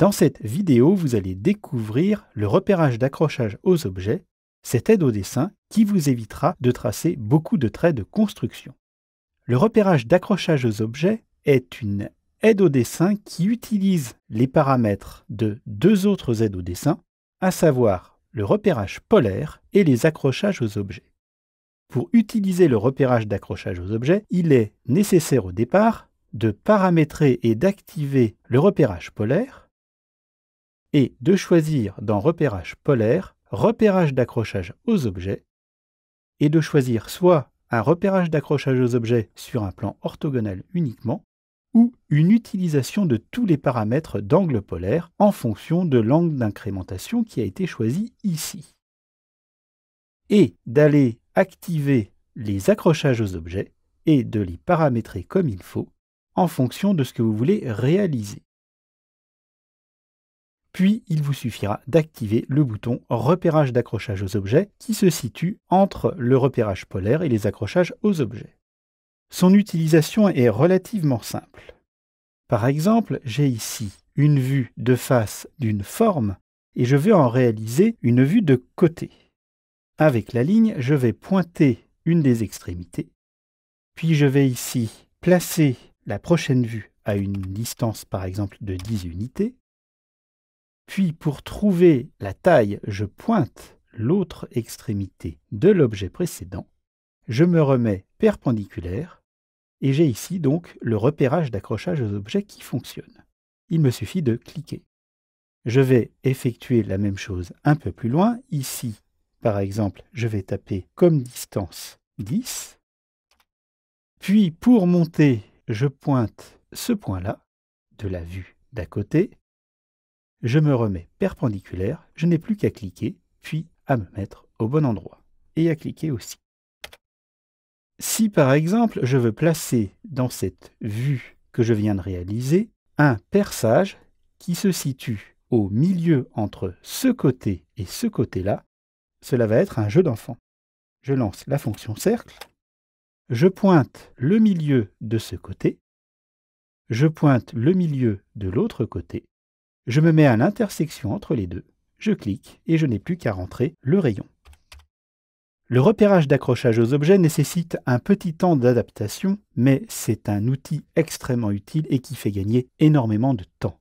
Dans cette vidéo, vous allez découvrir le repérage d'accrochage aux objets, cette aide au dessin qui vous évitera de tracer beaucoup de traits de construction. Le repérage d'accrochage aux objets est une aide au dessin qui utilise les paramètres de deux autres aides au dessin, à savoir le repérage polaire et les accrochages aux objets. Pour utiliser le repérage d'accrochage aux objets, il est nécessaire au départ de paramétrer et d'activer le repérage polaire, et de choisir dans repérage polaire, repérage d'accrochage aux objets, et de choisir soit un repérage d'accrochage aux objets sur un plan orthogonal uniquement, ou une utilisation de tous les paramètres d'angle polaire en fonction de l'angle d'incrémentation qui a été choisi ici. Et d'aller activer les accrochages aux objets et de les paramétrer comme il faut en fonction de ce que vous voulez réaliser puis il vous suffira d'activer le bouton repérage d'accrochage aux objets qui se situe entre le repérage polaire et les accrochages aux objets. Son utilisation est relativement simple. Par exemple, j'ai ici une vue de face d'une forme et je veux en réaliser une vue de côté. Avec la ligne, je vais pointer une des extrémités, puis je vais ici placer la prochaine vue à une distance par exemple de 10 unités, puis pour trouver la taille, je pointe l'autre extrémité de l'objet précédent, je me remets perpendiculaire, et j'ai ici donc le repérage d'accrochage aux objets qui fonctionne. Il me suffit de cliquer. Je vais effectuer la même chose un peu plus loin. Ici, par exemple, je vais taper comme distance 10. Puis pour monter, je pointe ce point-là de la vue d'à côté je me remets perpendiculaire, je n'ai plus qu'à cliquer, puis à me mettre au bon endroit. Et à cliquer aussi. Si par exemple je veux placer dans cette vue que je viens de réaliser un perçage qui se situe au milieu entre ce côté et ce côté-là, cela va être un jeu d'enfant. Je lance la fonction cercle, je pointe le milieu de ce côté, je pointe le milieu de l'autre côté, je me mets à l'intersection entre les deux, je clique et je n'ai plus qu'à rentrer le rayon. Le repérage d'accrochage aux objets nécessite un petit temps d'adaptation, mais c'est un outil extrêmement utile et qui fait gagner énormément de temps.